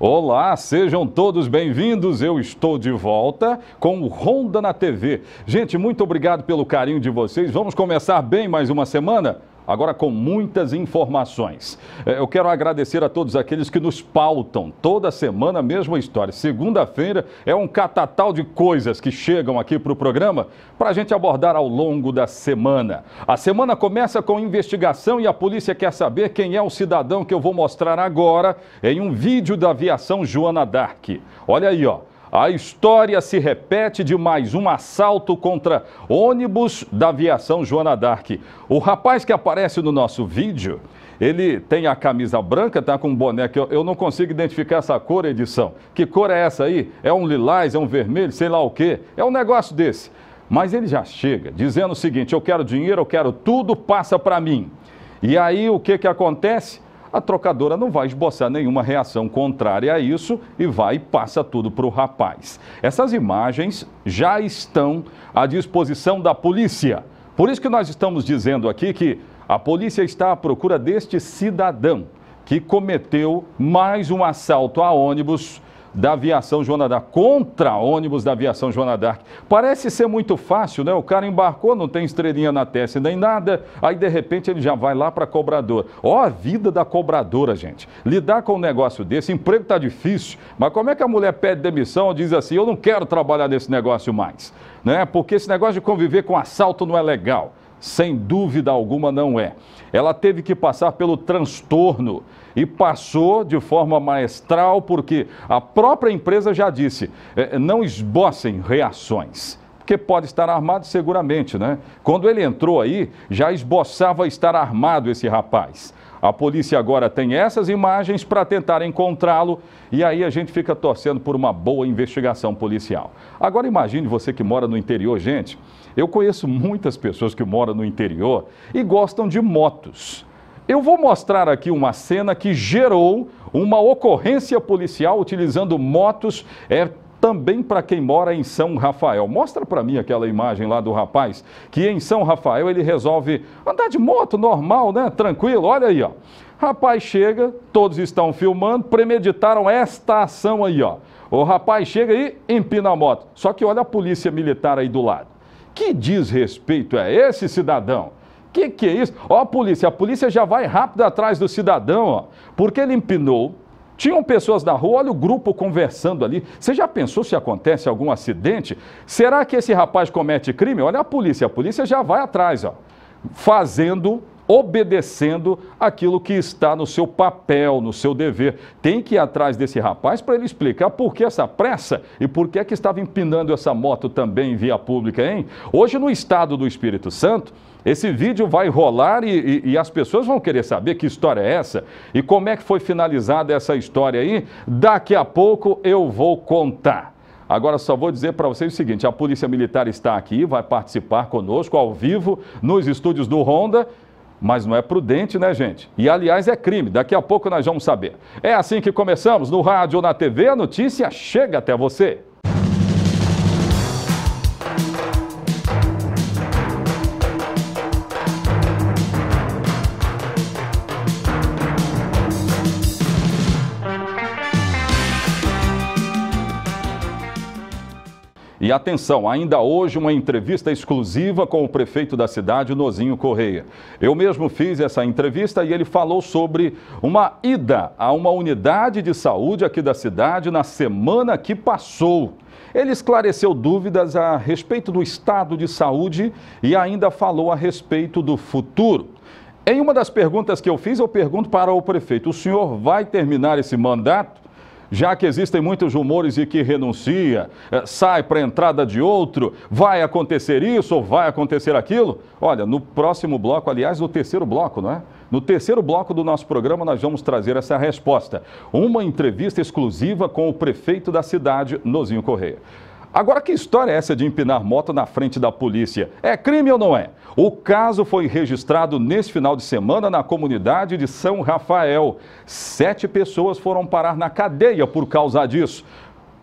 Olá, sejam todos bem-vindos. Eu estou de volta com o Ronda na TV. Gente, muito obrigado pelo carinho de vocês. Vamos começar bem mais uma semana? agora com muitas informações. É, eu quero agradecer a todos aqueles que nos pautam toda semana a mesma história. Segunda-feira é um catatal de coisas que chegam aqui para o programa para a gente abordar ao longo da semana. A semana começa com investigação e a polícia quer saber quem é o cidadão que eu vou mostrar agora em um vídeo da aviação Joana Dark. Olha aí, ó. A história se repete de mais um assalto contra ônibus da aviação Joana Dark. O rapaz que aparece no nosso vídeo, ele tem a camisa branca, tá com um boneco. eu, eu não consigo identificar essa cor, edição. Que cor é essa aí? É um lilás, é um vermelho, sei lá o quê. É um negócio desse. Mas ele já chega dizendo o seguinte: eu quero dinheiro, eu quero tudo, passa para mim. E aí o que, que acontece? a trocadora não vai esboçar nenhuma reação contrária a isso e vai e passa tudo para o rapaz. Essas imagens já estão à disposição da polícia. Por isso que nós estamos dizendo aqui que a polícia está à procura deste cidadão que cometeu mais um assalto a ônibus da aviação Joana D'Arc, contra ônibus da aviação Joana D'Arc. Parece ser muito fácil, né? O cara embarcou, não tem estrelinha na testa nem nada, aí de repente ele já vai lá para cobradora. Ó a vida da cobradora, gente. Lidar com um negócio desse, emprego tá difícil, mas como é que a mulher pede demissão e diz assim, eu não quero trabalhar nesse negócio mais, né? Porque esse negócio de conviver com assalto não é legal. Sem dúvida alguma não é. Ela teve que passar pelo transtorno e passou de forma maestral, porque a própria empresa já disse: é, não esbocem reações porque pode estar armado seguramente, né? Quando ele entrou aí, já esboçava estar armado esse rapaz. A polícia agora tem essas imagens para tentar encontrá-lo e aí a gente fica torcendo por uma boa investigação policial. Agora imagine você que mora no interior, gente. Eu conheço muitas pessoas que moram no interior e gostam de motos. Eu vou mostrar aqui uma cena que gerou uma ocorrência policial utilizando motos é, também para quem mora em São Rafael. Mostra para mim aquela imagem lá do rapaz que em São Rafael ele resolve andar de moto normal, né? Tranquilo, olha aí, ó. Rapaz chega, todos estão filmando, premeditaram esta ação aí, ó. O rapaz chega e empina a moto. Só que olha a polícia militar aí do lado. Que desrespeito é esse, cidadão? Que que é isso? Ó, a polícia, a polícia já vai rápido atrás do cidadão, ó, porque ele empinou. Tinham pessoas na rua, olha o grupo conversando ali. Você já pensou se acontece algum acidente? Será que esse rapaz comete crime? Olha a polícia, a polícia já vai atrás, ó, fazendo obedecendo aquilo que está no seu papel, no seu dever. Tem que ir atrás desse rapaz para ele explicar por que essa pressa e por que é que estava empinando essa moto também em via pública, hein? Hoje no estado do Espírito Santo, esse vídeo vai rolar e, e, e, as pessoas vão querer saber que história é essa e como é que foi finalizada essa história aí. Daqui a pouco eu vou contar. Agora só vou dizer para vocês o seguinte: a Polícia Militar está aqui, vai participar conosco ao vivo nos estúdios do Honda. Mas não é prudente, né, gente? E aliás, é crime. Daqui a pouco nós vamos saber. É assim que começamos no rádio, na TV, a notícia chega até você. E atenção, ainda hoje uma entrevista exclusiva com o prefeito da cidade, Nozinho Correia. Eu mesmo fiz essa entrevista e ele falou sobre uma ida a uma unidade de saúde aqui da cidade na semana que passou. Ele esclareceu dúvidas a respeito do estado de saúde e ainda falou a respeito do futuro. Em uma das perguntas que eu fiz, eu pergunto para o prefeito: o senhor vai terminar esse mandato? já que existem muitos rumores de que renuncia, eh, sai para a entrada de outro, vai acontecer isso ou vai acontecer aquilo? Olha, no próximo bloco, aliás, no terceiro bloco, não é? No terceiro bloco do nosso programa, nós vamos trazer essa resposta. Uma entrevista exclusiva com o prefeito da cidade, Nozinho Correia. Agora, que história é essa de empinar moto na frente da polícia? É crime ou não é? O caso foi registrado nesse final de semana na comunidade de São Rafael. Sete pessoas foram parar na cadeia por causa disso.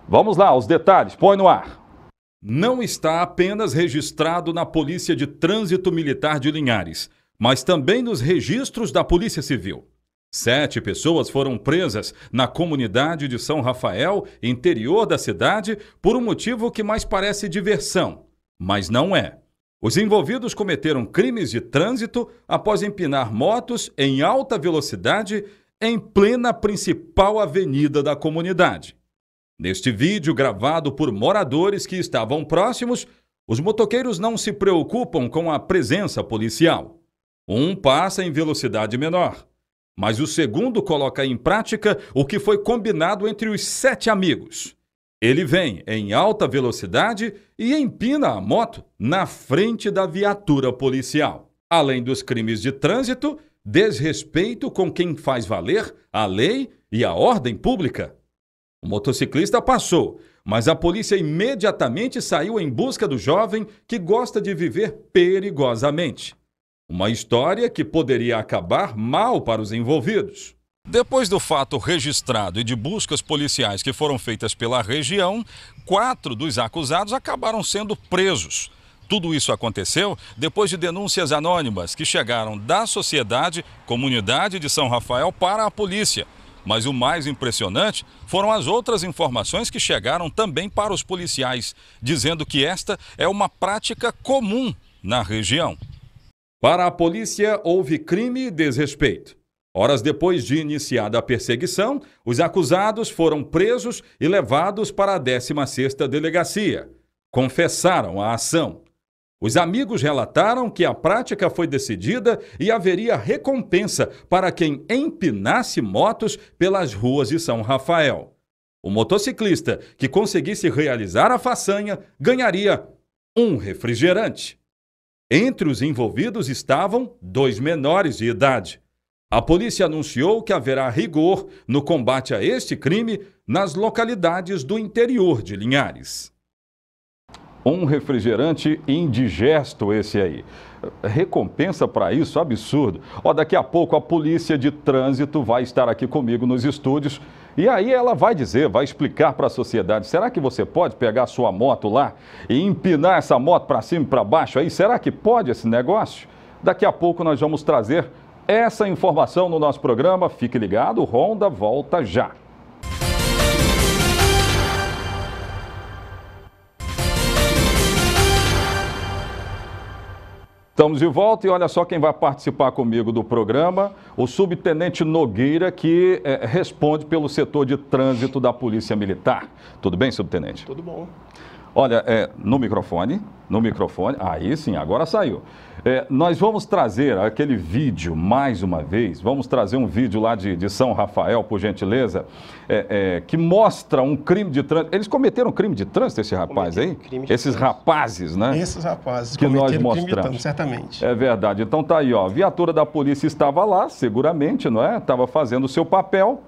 Vamos lá, os detalhes, põe no ar. Não está apenas registrado na Polícia de Trânsito Militar de Linhares, mas também nos registros da Polícia Civil. Sete pessoas foram presas na comunidade de São Rafael, interior da cidade, por um motivo que mais parece diversão, mas não é. Os envolvidos cometeram crimes de trânsito após empinar motos em alta velocidade em plena principal avenida da comunidade. Neste vídeo, gravado por moradores que estavam próximos, os motoqueiros não se preocupam com a presença policial. Um passa em velocidade menor mas o segundo coloca em prática o que foi combinado entre os sete amigos. Ele vem em alta velocidade e empina a moto na frente da viatura policial. Além dos crimes de trânsito, desrespeito com quem faz valer a lei e a ordem pública. O motociclista passou, mas a polícia imediatamente saiu em busca do jovem que gosta de viver perigosamente. Uma história que poderia acabar mal para os envolvidos. Depois do fato registrado e de buscas policiais que foram feitas pela região, quatro dos acusados acabaram sendo presos. Tudo isso aconteceu depois de denúncias anônimas que chegaram da sociedade, comunidade de São Rafael, para a polícia. Mas o mais impressionante foram as outras informações que chegaram também para os policiais, dizendo que esta é uma prática comum na região. Para a polícia, houve crime e desrespeito. Horas depois de iniciada a perseguição, os acusados foram presos e levados para a 16ª delegacia. Confessaram a ação. Os amigos relataram que a prática foi decidida e haveria recompensa para quem empinasse motos pelas ruas de São Rafael. O motociclista que conseguisse realizar a façanha ganharia um refrigerante. Entre os envolvidos estavam dois menores de idade. A polícia anunciou que haverá rigor no combate a este crime nas localidades do interior de Linhares. Um refrigerante indigesto esse aí. Recompensa para isso, absurdo. Ó, daqui a pouco a polícia de trânsito vai estar aqui comigo nos estúdios e aí ela vai dizer, vai explicar para a sociedade: será que você pode pegar sua moto lá e empinar essa moto para cima e para baixo aí? Será que pode esse negócio? Daqui a pouco nós vamos trazer essa informação no nosso programa. Fique ligado, Ronda volta já. Estamos de volta e olha só quem vai participar comigo do programa, o subtenente Nogueira, que é, responde pelo setor de trânsito da Polícia Militar. Tudo bem, subtenente? Tudo bom. Olha, é, no microfone, no microfone, aí sim, agora saiu. É, nós vamos trazer aquele vídeo mais uma vez, vamos trazer um vídeo lá de, de São Rafael, por gentileza, é, é que mostra um crime de trânsito. Eles cometeram crime de trânsito, esse rapaz aí? Esses trânsito. rapazes, né? Esses rapazes que nós mostramos. certamente. É verdade. Então tá aí, ó. A viatura da polícia estava lá, seguramente, não é? Estava fazendo o seu papel.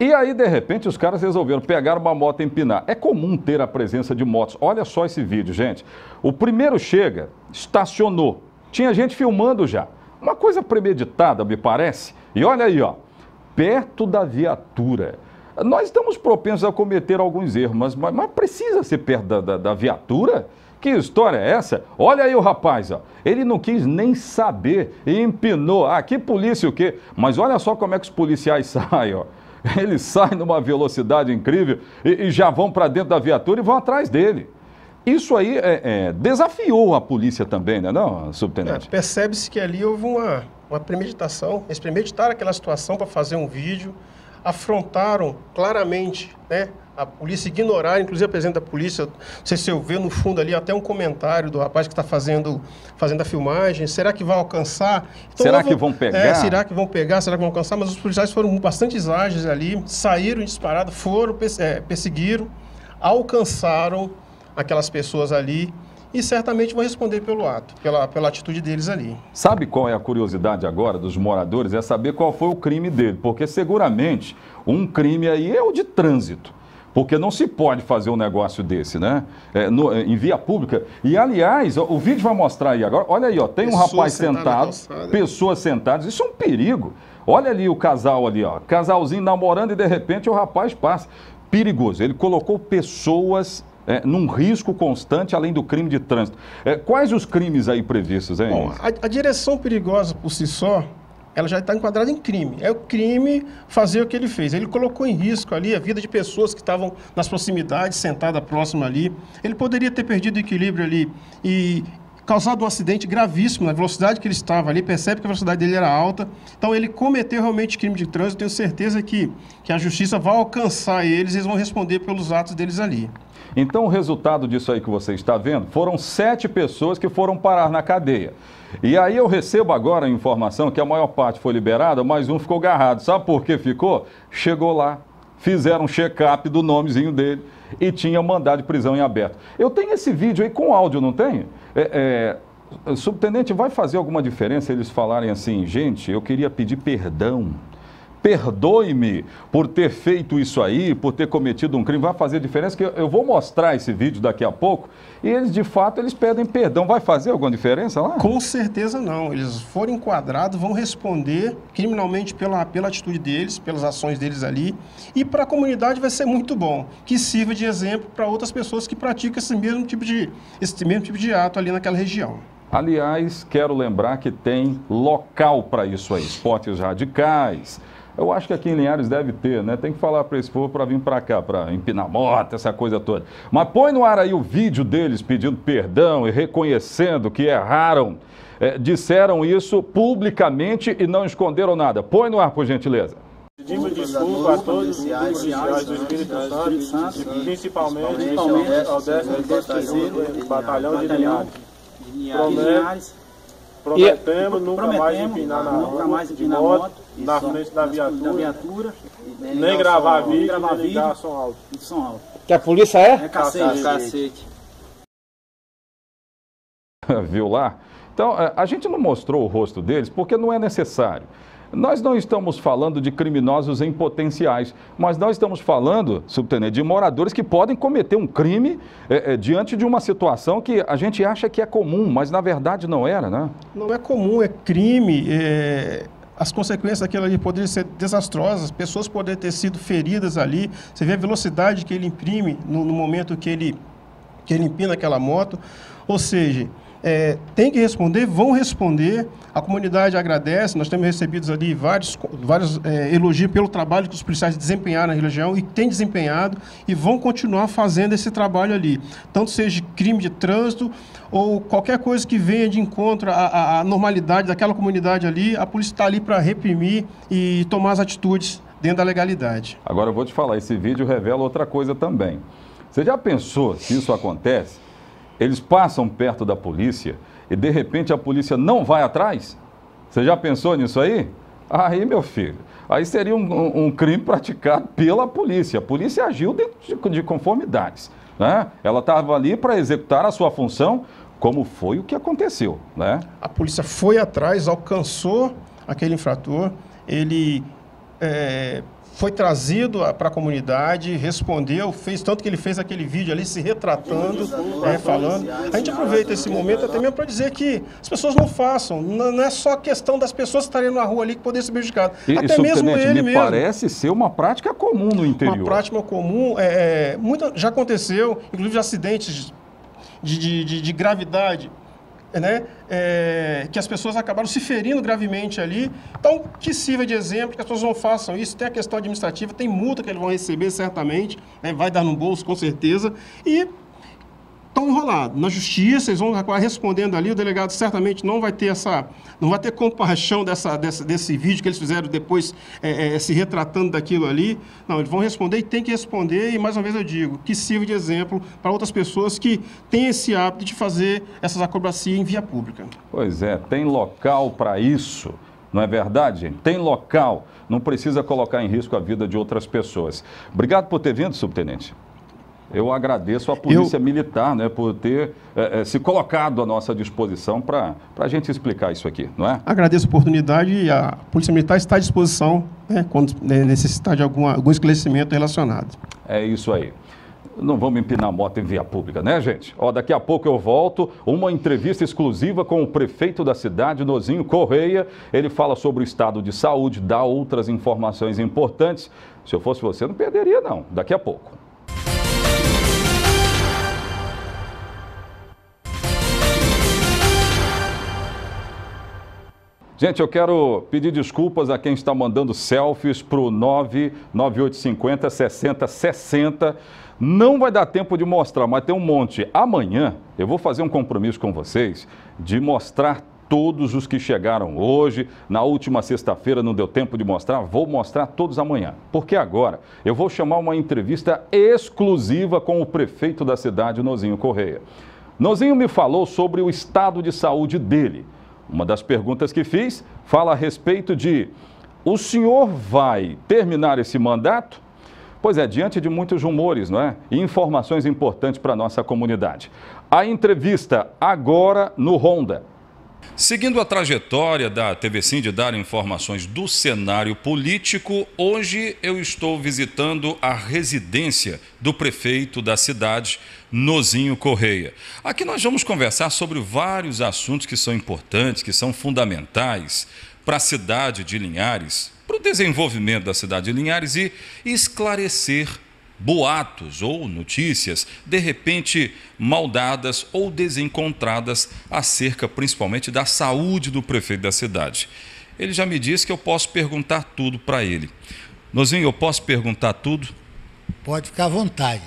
E aí, de repente, os caras resolveram pegar uma moto e empinar. É comum ter a presença de motos. Olha só esse vídeo, gente. O primeiro chega, estacionou. Tinha gente filmando já. Uma coisa premeditada, me parece. E olha aí, ó. Perto da viatura. Nós estamos propensos a cometer alguns erros, mas, mas, precisa ser perto da, da, da viatura? Que história é essa? Olha aí o rapaz, ó. ele não quis nem saber e empinou. Ah, que polícia o quê? Mas olha só como é que os policiais saem, ó. Eles saem numa velocidade incrível e, e já vão para dentro da viatura e vão atrás dele. Isso aí é, é, desafiou a polícia também, né, não, subtenente? É, Percebe-se que ali houve uma, uma premeditação. Eles premeditaram aquela situação para fazer um vídeo, afrontaram claramente né, a polícia ignorar, inclusive a presidente da polícia, não sei se eu vê no fundo ali até um comentário do rapaz que está fazendo, fazendo a filmagem, será que vai alcançar? Então, será vou, que vão pegar? É, será que vão pegar, será que vão alcançar? Mas os policiais foram bastante ágeis ali, saíram disparados, foram, é, perseguiram, alcançaram aquelas pessoas ali e certamente vão responder pelo ato, pela, pela atitude deles ali. Sabe qual é a curiosidade agora dos moradores? É saber qual foi o crime dele, porque seguramente um crime aí é o de trânsito. Porque não se pode fazer um negócio desse, né? É, no, é, em via pública. E, aliás, o, vídeo vai mostrar aí agora. Olha aí, ó, tem um rapaz sentado, pessoas sentadas. Isso é um perigo. Olha ali o casal ali, ó. Casalzinho namorando e, de repente, o rapaz passa. Perigoso. Ele colocou pessoas é, num risco constante, além do crime de trânsito. É, quais os crimes aí previstos, hein? Bom, a, a direção perigosa por si só ela já está enquadrada em crime. É o crime fazer o que ele fez. Ele colocou em risco ali a vida de pessoas que estavam nas proximidades, sentada próxima ali. Ele poderia ter perdido o equilíbrio ali e causado um acidente gravíssimo na velocidade que ele estava ali, percebe que a velocidade dele era alta. Então ele cometeu realmente crime de trânsito, tenho certeza que, que a justiça vai alcançar eles e eles vão responder pelos atos deles ali. Então o resultado disso aí que você está vendo foram sete pessoas que foram parar na cadeia. E aí eu recebo agora a informação que a maior parte foi liberada, mas um ficou agarrado. Sabe por que ficou? Chegou lá, fizeram um check-up do nomezinho dele e tinha mandado de prisão em aberto. Eu tenho esse vídeo aí com áudio, não tenho? É, é, subtenente, vai fazer alguma diferença eles falarem assim, gente, eu queria pedir perdão perdoe-me por ter feito isso aí, por ter cometido um crime, vai fazer diferença, que eu vou mostrar esse vídeo daqui a pouco, e eles de fato eles pedem perdão, vai fazer alguma diferença lá? Com certeza não, eles foram enquadrados, vão responder criminalmente pela, pela atitude deles, pelas ações deles ali, e para a comunidade vai ser muito bom, que sirva de exemplo para outras pessoas que praticam esse mesmo tipo de, esse mesmo tipo de ato ali naquela região. Aliás, quero lembrar que tem local para isso aí, esportes radicais, eu acho que aqui em Linhares deve ter, né? Tem que falar para esse povo para vir para cá, para empinar moto, essa coisa toda. Mas põe no ar aí o vídeo deles pedindo perdão e reconhecendo que erraram. É, disseram isso publicamente e não esconderam nada. Põe no ar, por gentileza. Pedimos desculpa a todos os policiais do Espírito Santo, principalmente, principalmente ao 10º Batalhão de Linhares. Linhares Prometemos, e, nunca prometemos, mais empinar na, nunca rua, mais empinar moto, moto na só, frente da viatura, da viatura nem, nem gravar som, vídeo, gravar nem vídeo, som alto. som alto. Que a polícia é? É cacete. É cacete. Viu lá? Então, é, a gente não mostrou o rosto deles porque não é necessário. Nós não estamos falando de criminosos em potenciais, mas nós estamos falando, subtenente, de moradores que podem cometer um crime é, é, diante de uma situação que a gente acha que é comum, mas na verdade não era, né? Não é comum, é crime. É as consequências daquilo ali poderiam ser desastrosas, pessoas poderiam ter sido feridas ali. Você vê a velocidade que ele imprime no, no momento que ele, que ele empina aquela moto. Ou seja, é, tem que responder, vão responder. A comunidade agradece, nós temos recebido ali vários, vários é, elogios pelo trabalho que os policiais desempenharam na região e têm desempenhado e vão continuar fazendo esse trabalho ali. Tanto seja crime de trânsito ou qualquer coisa que venha de encontro à, à, à normalidade daquela comunidade ali, a polícia está ali para reprimir e tomar as atitudes dentro da legalidade. Agora eu vou te falar, esse vídeo revela outra coisa também. Você já pensou se isso acontece? eles passam perto da polícia e de repente a polícia não vai atrás? Você já pensou nisso aí? Aí, meu filho, aí seria um, um, crime praticado pela polícia. A polícia agiu de, de, de conformidades. Né? Ela estava ali para executar a sua função, como foi o que aconteceu. Né? A polícia foi atrás, alcançou aquele infrator, ele é, foi trazido para a comunidade, respondeu, fez tanto que ele fez aquele vídeo ali se retratando, é, falando. A gente aproveita esse momento até mesmo para dizer que as pessoas não façam, não é só questão das pessoas estarem na rua ali que poderem ser prejudicadas. E, até e, mesmo ele me mesmo. parece ser uma prática comum no interior. Uma prática comum, é, é já aconteceu, inclusive acidentes de, de, de, de gravidade né, é, que as pessoas acabaram se ferindo gravemente ali. Então, que sirva de exemplo, que as pessoas não façam isso. Tem a questão administrativa, tem multa que eles vão receber certamente, né, vai dar no bolso com certeza. E estão enrolados na justiça, eles vão acabar respondendo ali. O delegado certamente não vai ter essa, não vai ter compaixão dessa, dessa desse vídeo que eles fizeram depois é, é, se retratando daquilo ali. Não, eles vão responder e tem que responder. E mais uma vez eu digo que sirva de exemplo para outras pessoas que têm esse hábito de fazer essas acrobacias em via pública. Pois é, tem local para isso. Não é verdade, gente? Tem local. Não precisa colocar em risco a vida de outras pessoas. Obrigado por ter vindo, subtenente eu agradeço à Polícia eu... Militar né, por ter é, é, se colocado à nossa disposição para a gente explicar isso aqui, não é? Agradeço a oportunidade e a Polícia Militar está à disposição né, quando necessitar de alguma, algum esclarecimento relacionado. É isso aí. Não vamos empinar a moto em via pública, né, gente? Ó, daqui a pouco eu volto. Uma entrevista exclusiva com o prefeito da cidade, Nozinho Correia. Ele fala sobre o estado de saúde, dá outras informações importantes. Se eu fosse você, não perderia, não. Daqui a pouco. Gente, eu quero pedir desculpas a quem está mandando selfies para o 99850 6060. Não vai dar tempo de mostrar, mas tem um monte. Amanhã eu vou fazer um compromisso com vocês de mostrar todos os que chegaram hoje. Na última sexta-feira não deu tempo de mostrar, vou mostrar todos amanhã. Porque agora eu vou chamar uma entrevista exclusiva com o prefeito da cidade, Nozinho Correia. Nozinho me falou sobre o estado de saúde dele. Uma das perguntas que fiz fala a respeito de: o senhor vai terminar esse mandato? Pois é, diante de muitos rumores, não é? E informações importantes para a nossa comunidade. A entrevista agora no Honda. Seguindo a trajetória da TV Sim de dar informações do cenário político, hoje eu estou visitando a residência do prefeito da cidade, Nozinho Correia. Aqui nós vamos conversar sobre vários assuntos que são importantes, que são fundamentais para a cidade de Linhares, para o desenvolvimento da cidade de Linhares e esclarecer boatos ou notícias de repente maldadas ou desencontradas acerca principalmente da saúde do prefeito da cidade. Ele já me disse que eu posso perguntar tudo para ele. Nozinho, eu posso perguntar tudo? Pode ficar à vontade.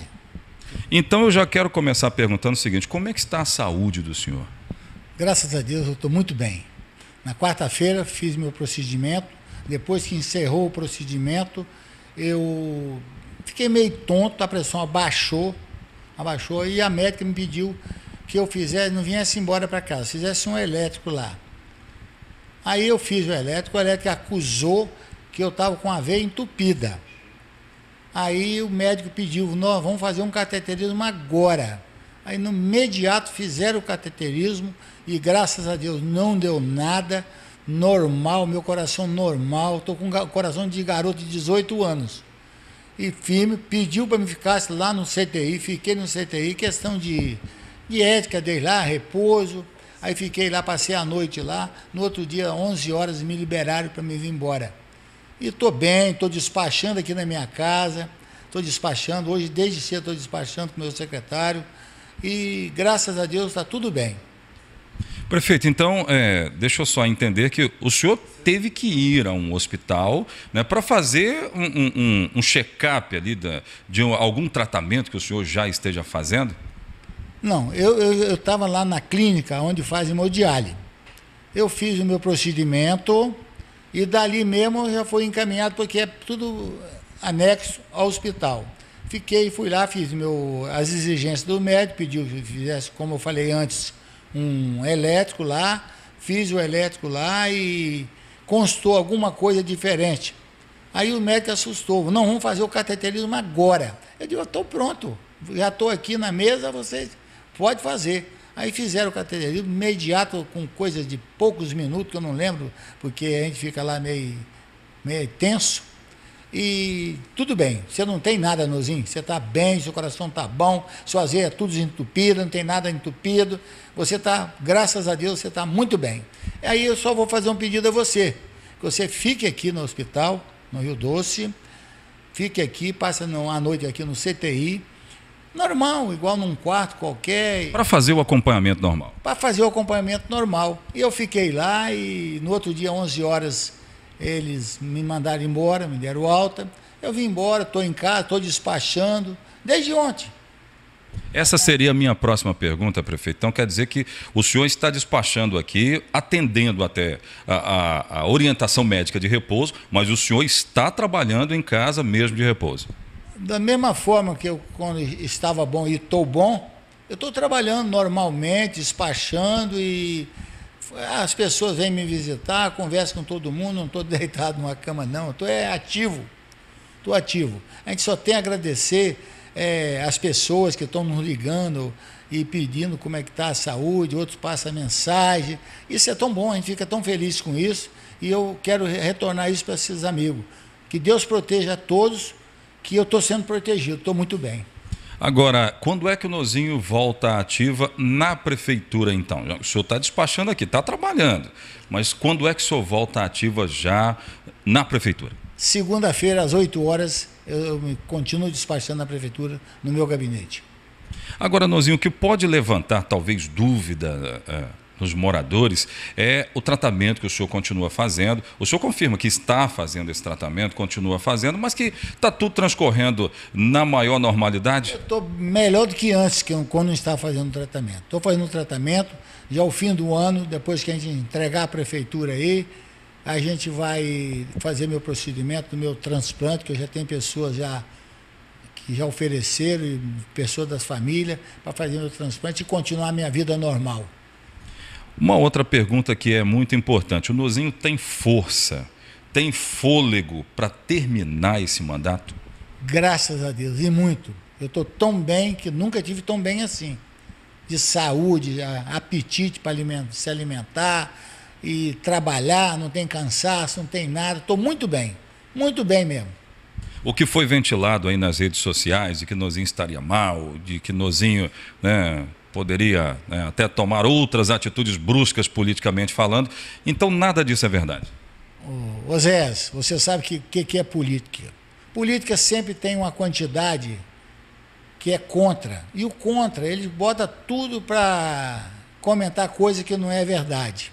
Então eu já quero começar perguntando o seguinte: como é que está a saúde do senhor? Graças a Deus eu estou muito bem. Na quarta-feira fiz meu procedimento. Depois que encerrou o procedimento, eu Fiquei meio tonto, a pressão abaixou, abaixou, e a médica me pediu que eu fizesse, não viesse embora para casa, fizesse um elétrico lá. Aí eu fiz o elétrico, o elétrico acusou que eu estava com a veia entupida. Aí o médico pediu, nós vamos fazer um cateterismo agora. Aí no imediato fizeram o cateterismo e graças a Deus não deu nada, normal, meu coração normal, estou com o coração de garoto de 18 anos e firme, pediu para me ficasse lá no CTI, fiquei no CTI, questão de, de ética, dei lá, repouso, aí fiquei lá, passei a noite lá, no outro dia, 11 horas, me liberaram para me vir embora. E estou bem, estou despachando aqui na minha casa, estou despachando, hoje desde cedo estou despachando com meu secretário, e graças a Deus está tudo bem. Prefeito, então, é, deixa eu só entender que o senhor teve que ir a um hospital né, para fazer um, um, um check-up ali da, de um, algum tratamento que o senhor já esteja fazendo? Não, eu estava lá na clínica onde faz hemodiálise. Eu fiz o meu procedimento e dali mesmo já foi encaminhado, porque é tudo anexo ao hospital. Fiquei, fui lá, fiz meu, as exigências do médico, pediu que fizesse, como eu falei antes, um elétrico lá, fiz o elétrico lá e constou alguma coisa diferente. Aí o médico assustou, não, vamos fazer o cateterismo agora. Eu digo, estou pronto, já estou aqui na mesa, vocês podem fazer. Aí fizeram o cateterismo imediato, com coisas de poucos minutos, que eu não lembro, porque a gente fica lá meio, meio tenso. E tudo bem, você não tem nada nozinho, você está bem, seu coração está bom, Suas veias é tudo desentupido, não tem nada entupido, você está, graças a Deus, você está muito bem. Aí eu só vou fazer um pedido a você, que você fique aqui no hospital, no Rio Doce, fique aqui, passe a noite aqui no CTI, normal, igual num quarto qualquer. Para fazer o acompanhamento normal. Para fazer o acompanhamento normal. E eu fiquei lá e no outro dia, 11 horas eles me mandaram embora, me deram alta. Eu vim embora, estou em casa, estou despachando, desde ontem. Essa seria a minha próxima pergunta, prefeito. Então, quer dizer que o senhor está despachando aqui, atendendo até a, a, a, orientação médica de repouso, mas o senhor está trabalhando em casa mesmo de repouso? Da mesma forma que eu, quando estava bom e estou bom, eu estou trabalhando normalmente, despachando e as pessoas vêm me visitar, converso com todo mundo, não estou deitado numa cama, não. Estou é, ativo. Estou ativo. A gente só tem a agradecer é, as pessoas que estão nos ligando e pedindo como é que está a saúde, outros passam a mensagem. Isso é tão bom, a gente fica tão feliz com isso. E eu quero retornar isso para esses amigos. Que Deus proteja a todos, que eu estou sendo protegido, estou muito bem. Agora, quando é que o Nozinho volta à ativa na prefeitura, então? O senhor está despachando aqui, está trabalhando, mas quando é que o senhor volta à ativa já na prefeitura? Segunda-feira, às 8 horas, eu continuo despachando na prefeitura, no meu gabinete. Agora, Nozinho, o que pode levantar talvez dúvida é nos moradores é o tratamento que o senhor continua fazendo. O senhor confirma que está fazendo esse tratamento, continua fazendo, mas que está tudo transcorrendo na maior normalidade? Eu estou melhor do que antes, que não estava fazendo o tratamento. Estou fazendo o tratamento, já ao fim do ano, depois que a gente entregar a prefeitura aí, a gente vai fazer meu procedimento, meu transplante, que eu já tenho pessoas já que já ofereceram, pessoas das famílias, para fazer meu transplante e continuar a minha vida normal. Uma outra pergunta que é muito importante: o Nozinho tem força, tem fôlego para terminar esse mandato? Graças a Deus, e muito. Eu estou tão bem que nunca tive tão bem assim. De saúde, apetite para se alimentar e trabalhar, não tem cansaço, não tem nada. Estou muito bem, muito bem mesmo. O que foi ventilado aí nas redes sociais de que Nozinho estaria mal, de que Nozinho né, poderia né, até tomar outras atitudes bruscas politicamente falando. Então, nada disso é verdade. Ô você sabe o que, que, que é política. Política sempre tem uma quantidade que é contra. E o contra, ele bota tudo para comentar coisa que não é verdade.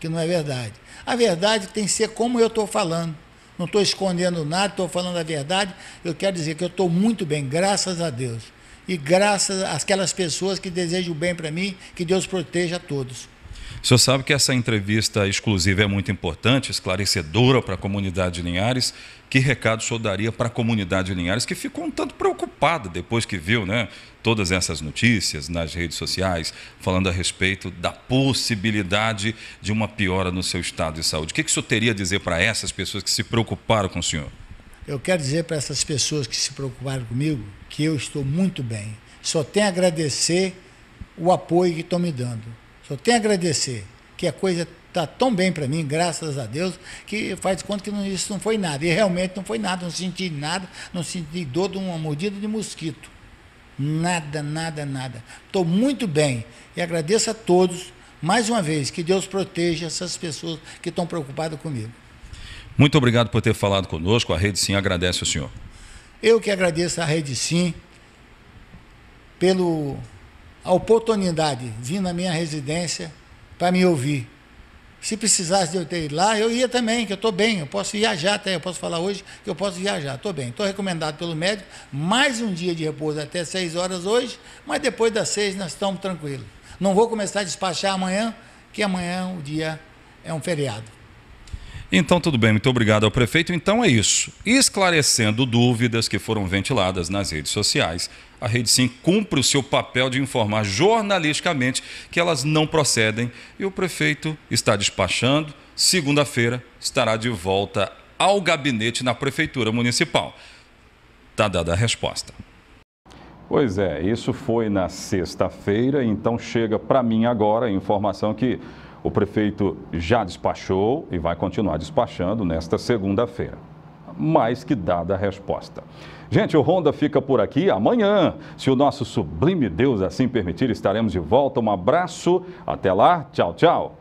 Que não é verdade. A verdade tem que ser como eu estou falando. Não estou escondendo nada, estou falando a verdade. Eu quero dizer que eu estou muito bem, graças a Deus e graças àquelas pessoas que desejam o bem para mim, que Deus proteja a todos. O senhor sabe que essa entrevista exclusiva é muito importante, esclarecedora para a comunidade de Linhares. Que recado o senhor daria para a comunidade de Linhares que ficou um tanto preocupada depois que viu né, todas essas notícias nas redes sociais, falando a respeito da possibilidade de uma piora no seu estado de saúde? O que, que o senhor teria a dizer para essas pessoas que se preocuparam com o senhor? Eu quero dizer para essas pessoas que se preocuparam comigo que eu estou muito bem. Só tenho a agradecer o apoio que estão me dando. Só tenho a agradecer que a coisa está tão bem para mim, graças a Deus, que faz conta que não, isso não foi nada. E realmente não foi nada, não senti nada, não senti dor de uma mordida de mosquito. Nada, nada, nada. Estou muito bem e agradeço a todos, mais uma vez, que Deus proteja essas pessoas que estão preocupadas comigo. Muito obrigado por ter falado conosco. A Rede Sim agradece ao senhor. Eu que agradeço à Rede Sim pelo a oportunidade de vir na minha residência para me ouvir. Se precisasse de eu ter ido lá, eu ia também, que eu estou bem, eu posso viajar até, eu posso falar hoje que eu posso viajar, estou bem. Estou recomendado pelo médico, mais um dia de repouso até 6 horas hoje, mas depois das 6 nós estamos tranquilos. Não vou começar a despachar amanhã, que amanhã o dia é um feriado. Então, tudo bem, muito obrigado ao prefeito. Então é isso. Esclarecendo dúvidas que foram ventiladas nas redes sociais, a Rede Sim cumpre o seu papel de informar jornalisticamente que elas não procedem e o prefeito está despachando. Segunda-feira estará de volta ao gabinete na Prefeitura Municipal. Está dada a resposta. Pois é, isso foi na sexta-feira, então chega para mim agora a informação que o prefeito já despachou e vai continuar despachando nesta segunda-feira. Mais que dada a resposta. Gente, o Ronda fica por aqui. Amanhã, se o nosso sublime Deus assim permitir, estaremos de volta. Um abraço. Até lá. Tchau, tchau.